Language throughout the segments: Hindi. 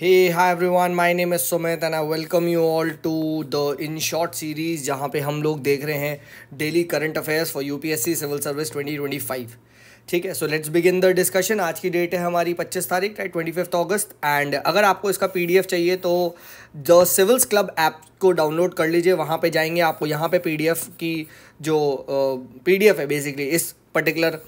hey hi everyone my name is Sumit and I welcome you all to the in short series जहां पे हम लोग देख रहे हैं daily current affairs for UPSC civil service 2025 ठीक है so let's begin the discussion आज की डेट है हमारी 25 तारीख right twenty fifth August and अगर आपको इसका पीडीएफ चाहिए तो द सिविल्स क्लब ऐप को डाउनलोड कर लीजिए वहाँ पर जाएंगे आपको यहाँ पर पी की जो पी uh, है बेसिकली इस पर्टिकुलर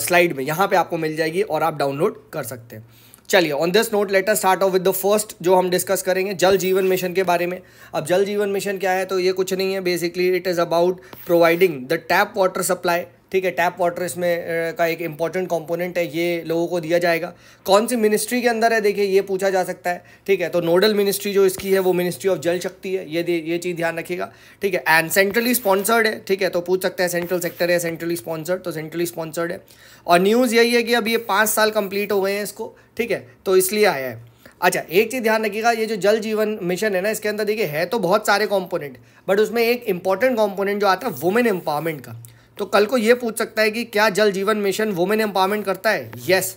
स्लाइड uh, में यहाँ पर आपको मिल जाएगी और आप डाउनलोड कर सकते हैं चलिए on this note let's start off with the first जो हम डिस्कस करेंगे जल जीवन मिशन के बारे में अब जल जीवन मिशन क्या है तो ये कुछ नहीं है basically it is about providing the tap water supply ठीक है टैप वाटर इसमें का एक इम्पॉर्टेंट कंपोनेंट है ये लोगों को दिया जाएगा कौन सी मिनिस्ट्री के अंदर है देखिए ये पूछा जा सकता है ठीक है तो नोडल मिनिस्ट्री जो इसकी है वो मिनिस्ट्री ऑफ जल शक्ति है ये ये चीज़ ध्यान रखिएगा ठीक है एंड सेंट्रली स्पॉन्सर्ड है ठीक है तो पूछ सकते हैं सेंट्रल सेक्टर है सेंट्रली स्पॉन्सर्ड तो सेंट्रली स्पॉन्सर्ड है और न्यूज़ यही है कि अब ये पाँच साल कंप्लीट हो गए हैं इसको ठीक है तो इसलिए आया है अच्छा एक चीज़ ध्यान रखिएगा ये जो जल जीवन मिशन है ना इसके अंदर देखिए है तो बहुत सारे कॉम्पोनेंट बट उसमें एक इंपॉर्टेंट कॉम्पोनेंट जो आता है वुमेन एम्पावरमेंट का तो कल को ये पूछ सकता है कि क्या जल जीवन मिशन वुमेन एम्पावरमेंट करता है यस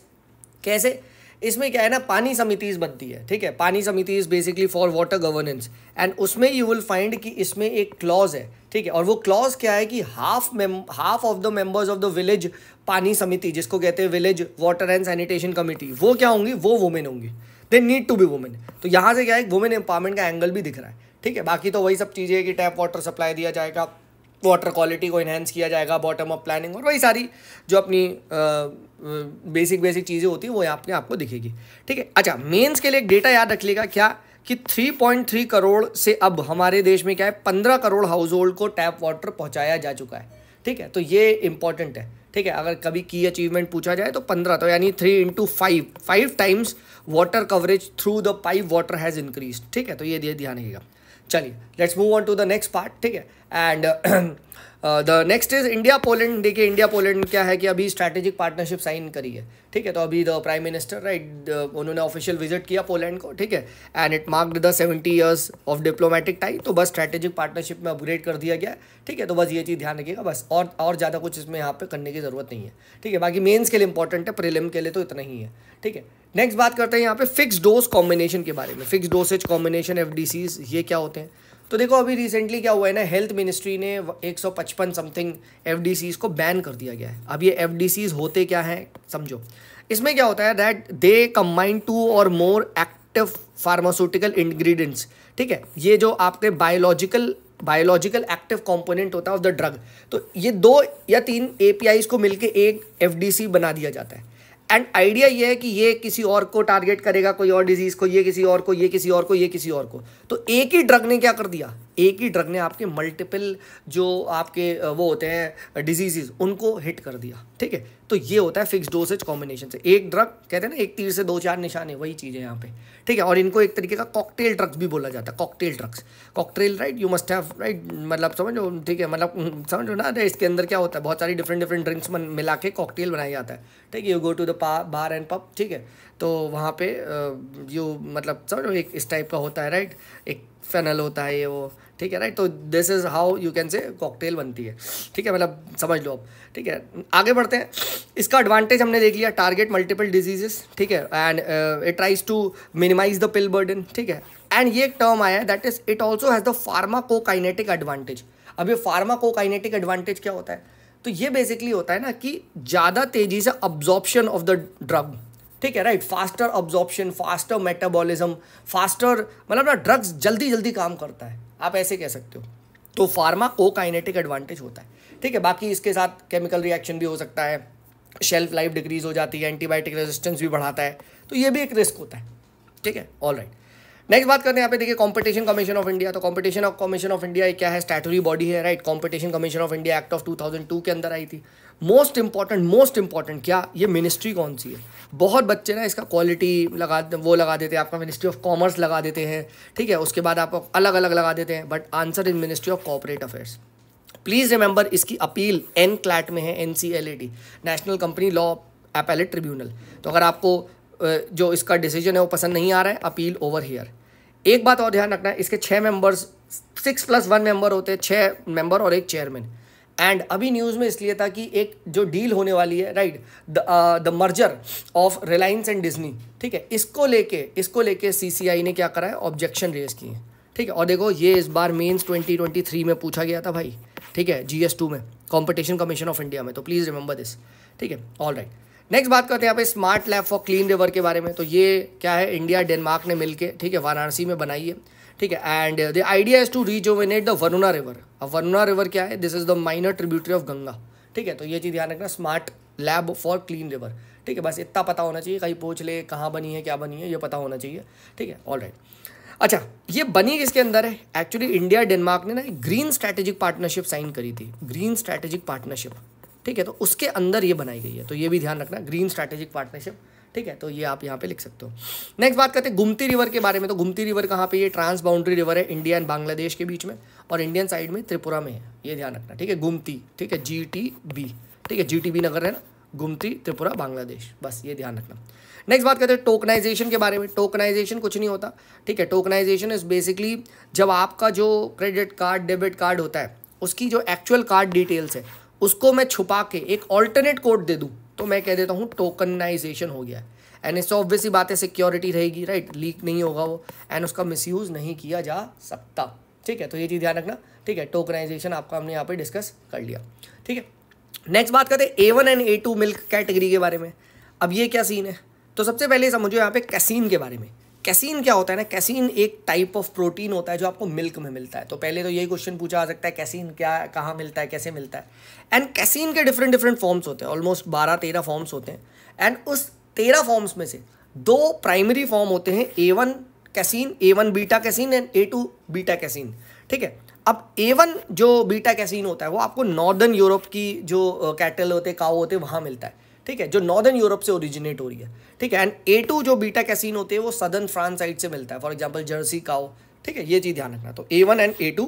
कैसे इसमें क्या है ना पानी समितिज बनती है ठीक है पानी समिति is basically for water governance and उसमें यू विल फाइंड कि इसमें एक क्लॉज है ठीक है और वो क्लॉज क्या है कि हाफ मेम half of the members of the village पानी समिति जिसको कहते हैं village water and sanitation committee वो क्या होंगी वो वुमेन होंगी they need to be women तो यहाँ से क्या है वुमेन एम्पावरमेंट का एंगल भी दिख रहा है ठीक है बाकी तो वही सब चीज़ें कि टैप वाटर सप्लाई दिया जाएगा वाटर क्वालिटी को इन्हेंस किया जाएगा बॉटम अप प्लानिंग और वही सारी जो अपनी बेसिक बेसिक चीज़ें होती हैं वो आपके आपको दिखेगी ठीक है अच्छा मेंस के लिए एक डेटा याद रख लेगा क्या कि 3.3 करोड़ से अब हमारे देश में क्या है 15 करोड़ हाउस होल्ड को टैप वाटर पहुंचाया जा चुका है ठीक है तो ये इंपॉर्टेंट है ठीक है अगर कभी की अचीवमेंट पूछा जाए तो पंद्रह तो यानी three into five five times water coverage through the pipe water has increase ठीक है तो ये ध्यान रखिएगा चलिए let's move on to the next part ठीक है and the next is India Poland देखिए इंडिया पोलैंड क्या है कि अभी स्ट्रैटेजिक पार्टनरशिप साइन करी है ठीक है तो अभी द प्राइम मिनिस्टर राइट उन्होंने ऑफिशियल विजिट किया पोलैंड को ठीक है and it marked the seventy years of diplomatic time तो बस स्ट्रैटेजिक पार्टनरशिप में अपग्रेड कर दिया गया ठीक है तो बस ये चीज़ ध्यान रखिएगा बस और और ज़्यादा कुछ इसमें यहाँ पे करने की ज़रूरत नहीं है ठीक है बाकी मेन्स के लिए इंपॉर्टेंट है प्रिलिम के लिए तो इतना ही है ठीक है नेक्स्ट बात करते हैं यहाँ पे फिक्स डोज कॉम्बिनेशन के बारे में फिक्स डोसेज कॉम्बिनेशन एफ ये क्या होते हैं तो देखो अभी रिसेंटली क्या हुआ है ना हेल्थ मिनिस्ट्री ने 155 समथिंग एफ को बैन कर दिया गया है अब ये एफ होते क्या हैं समझो इसमें क्या होता है दैट दे कम्बाइन टू और मोर एक्टिव फार्मास्यूटिकल इंग्रेडिएंट्स ठीक है ये जो आपके बायोलॉजिकल बायोलॉजिकल एक्टिव कंपोनेंट होता है ऑफ द ड्रग तो ये दो या तीन ए को मिलके एक एफ बना दिया जाता है एंड आइडिया ये है कि ये किसी और को टारगेट करेगा कोई और डिजीज़ को ये किसी और को ये किसी और को ये किसी और को तो एक ही ड्रग ने क्या कर दिया एक ही ड्रग ने आपके मल्टीपल जो आपके वो होते हैं डिजीजेज उनको हिट कर दिया ठीक है तो ये होता है फिक्स डोसेज कॉम्बिनेशन से एक ड्रग कहते हैं ना एक तीर से दो चार निशाने वही चीज़ है यहाँ पे ठीक है और इनको एक तरीके का कॉकटेल ड्रग्स भी बोला जाता है cocktail drugs cocktail right you must have right मतलब समझो ठीक है मतलब समझो ना इसके अंदर क्या होता है बहुत सारी डिफरेंट डिफरेंट ड्रिंक्स मिला के कॉकटेल बनाया जाता है ठीक है you go to the bar and pub ठीक है तो वहाँ पे यू मतलब समझो एक इस टाइप का होता है राइट एक फेनल होता है ये वो ठीक है राइट तो this is how you can say cocktail बनती है ठीक है मतलब समझ लो आप ठीक है आगे बढ़ते हैं इसका एडवांटेज हमने देख लिया टारगेट मल्टीपल डिजीजेस ठीक है and it tries to minimize the pill burden ठीक है एंड ये एक टर्म आया है that is it also has the pharmacokinetic advantage अब ये फार्माकोकाइनेटिक एडवांटेज क्या होता है तो ये बेसिकली होता है ना कि ज़्यादा तेज़ी से अब्जॉर्प्शन ऑफ द ड्रग ठीक है right faster absorption faster metabolism faster मतलब ना ड्रग्स जल्दी जल्दी काम करता है आप ऐसे कह सकते हो तो फार्मा को काइनेटिक एडवांटेज होता है ठीक है बाकी इसके साथ केमिकल रिएक्शन भी हो सकता है शेल्फ लाइफ डिक्रीज हो जाती है एंटीबायोटिक रेजिस्टेंस भी बढ़ाता है तो ये भी एक रिस्क होता है ठीक है ऑल राइट नेक्स्ट बात करते हैं यहाँ पे देखिए कंपटीशन कमीशन ऑफ इंडिया तो competition of commission of India क्या है स्टैटरी बॉडी है right competition commission of India act of 2002 के अंदर आई थी मोस्ट इंपॉर्टेंट मोस्ट इंपॉर्टेंट क्या ये मिनिस्ट्री कौन सी है बहुत बच्चे ना इसका क्वालिटी लगा वो लगा देते हैं आपका मिनिस्ट्री ऑफ कॉमर्स लगा देते हैं ठीक है उसके बाद आप अलग अलग लगा देते हैं but answer in ministry of corporate affairs please remember इसकी अपील एन क्लैट में है N C L A T national company law appellate tribunal तो अगर आपको जो इसका डिसीजन है वो पसंद नहीं आ रहा है अपील ओवर हियर एक बात और ध्यान रखना है इसके छः members six plus one member होते हैं छः मेंबर और एक चेयरमैन एंड अभी न्यूज़ में इसलिए था कि एक जो डील होने वाली है right the merger of Reliance and Disney ठीक है इसको लेके इसको लेके सीसीआई ने क्या करा है ऑब्जेक्शन रेज किए ठीक है और देखो ये इस बार मेंस 2023 में पूछा गया था भाई ठीक है एस टू में कॉम्पिटिशन कमीशन ऑफ इंडिया में तो प्लीज़ रिमेंबर दिस ठीक है ऑल राइट नेक्स्ट बात करते हैं यहाँ पे smart lab for clean river के बारे में तो ये क्या है इंडिया डेनमार्क ने मिलके ठीक है वाराणसी में बनाई है ठीक है and the idea is to rejuvenate the Varuna river अब वरुणा रिवर क्या है this is the minor tributary of Ganga ठीक है तो ये चीज़ ध्यान रखना smart lab for clean river ठीक है बस इतना पता होना चाहिए कहीं पूछ ले कहाँ बनी है क्या बनी है ये पता होना चाहिए ठीक है ऑल राइट अच्छा ये बनी किसके अंदर है एक्चुअली इंडिया डेनमार्क ने ना ग्रीन स्ट्रैटेजिक पार्टनरशिप साइन करी थी ग्रीन स्ट्रैटेजिक पार्टनरशिप ठीक है तो उसके अंदर ये बनाई गई है तो ये भी ध्यान रखना ग्रीन स्ट्रैटेजिक पार्टनरशिप ठीक है तो ये आप यहाँ पे लिख सकते हो नेक्स्ट बात करते हैं गुमती रिवर के बारे में तो गुमती रिवर कहाँ पे ये ट्रांस बाउंड्री रिवर है इंडिया एंड बांग्लादेश के बीच में और इंडियन साइड में त्रिपुरा में है ये ध्यान रखना ठीक है गुमती ठीक है जी टी बी ठीक है जी टी बी नगर है ना गुमती त्रिपुरा बांग्लादेश बस ये ध्यान रखना नेक्स्ट बात करते हैं टोकनाइजेशन के बारे में टोकनाइजेशन कुछ नहीं होता ठीक है टोकनाइजेशन इज़ बेसिकली जब आपका जो क्रेडिट कार्ड डेबिट कार्ड होता है उसकी जो एक्चुअल कार्ड डिटेल्स है उसको मैं छुपा के एक ऑल्टरनेट कोड दे दूँ तो मैं कह देता हूँ टोकनाइजेशन हो गया एंड इससे ऑब्वियसली बात है सिक्योरिटी रहेगी राइट लीक नहीं होगा वो एंड उसका मिसयूज़ नहीं किया जा सकता ठीक है तो ये चीज़ ध्यान रखना ठीक है टोकनाइजेशन आपका हमने यहाँ पे डिस्कस कर लिया ठीक है नेक्स्ट बात करते A one and A two milk category के बारे में अब ये क्या सीन है तो सबसे पहले समझो यहाँ पे कैसीन के बारे में कैसीन क्या होता है ना कैसीन एक टाइप ऑफ प्रोटीन होता है जो आपको मिल्क में मिलता है तो पहले तो यही क्वेश्चन पूछा जा सकता है कैसीन क्या कहाँ मिलता है कैसे मिलता है एंड कैसीन के डिफरेंट डिफरेंट फॉर्म्स होते हैं ऑलमोस्ट बारह तेरह फॉर्म्स होते हैं एंड उस तेरह फॉर्म्स में से दो प्राइमरी फॉर्म होते हैं A one casein A one beta casein and A two beta casein ठीक है अब ए वन जो बीटा कैसीन होता है वो आपको नॉर्दर्न यूरोप की जो कैटल होते काउ होते वहाँ मिलता है ठीक है जो नॉर्दर्न यूरोप से ओरिजिनेट हो रही है ठीक है एंड ए टू जो बीटा कैसीन होते हैं वो सदर्न फ्रांस साइड से मिलता है फॉर एग्जाम्पल जर्सी काओ ठीक है ये चीज़ ध्यान रखना तो A one and A two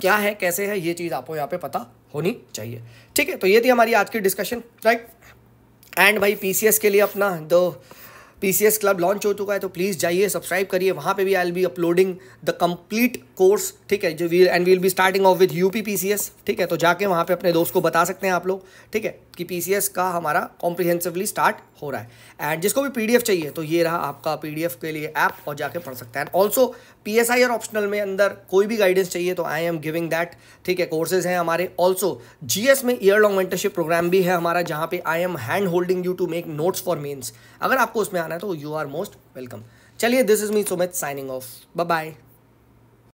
क्या है कैसे है ये चीज़ आपको यहाँ पे पता होनी चाहिए ठीक है तो ये थी हमारी आज की डिस्कशन राइट एंड भाई पी के लिए अपना दो पी क्लब लॉन्च हो चुका है तो प्लीज़ जाइए सब्सक्राइब करिए वहाँ पे भी I'll be uploading the complete course ठीक है जो we and we'll be starting off with U P ठीक है तो जाके वहाँ पे अपने दोस्त को बता सकते हैं आप लोग ठीक है कि पी का हमारा कॉम्प्रिहेंसिवली स्टार्ट हो रहा है एंड जिसको भी पीडीएफ चाहिए तो ये रहा आपका पीडीएफ के लिए ऐप और जाके पढ़ सकते हैं ऑल्सो पी एस आई और ऑप्शनल में अंदर कोई भी गाइडेंस चाहिए तो आई एम गिविंग दैट ठीक है कोर्सेज हैं हमारे ऑल्सो जी एस में ईयर लॉन्ग मेंटरशिप प्रोग्राम भी है हमारा जहाँ पे I am hand holding you to make notes for means अगर आपको उसमें आना है तो यू आर मोस्ट वेलकम चलिए this is me Sumit signing off bye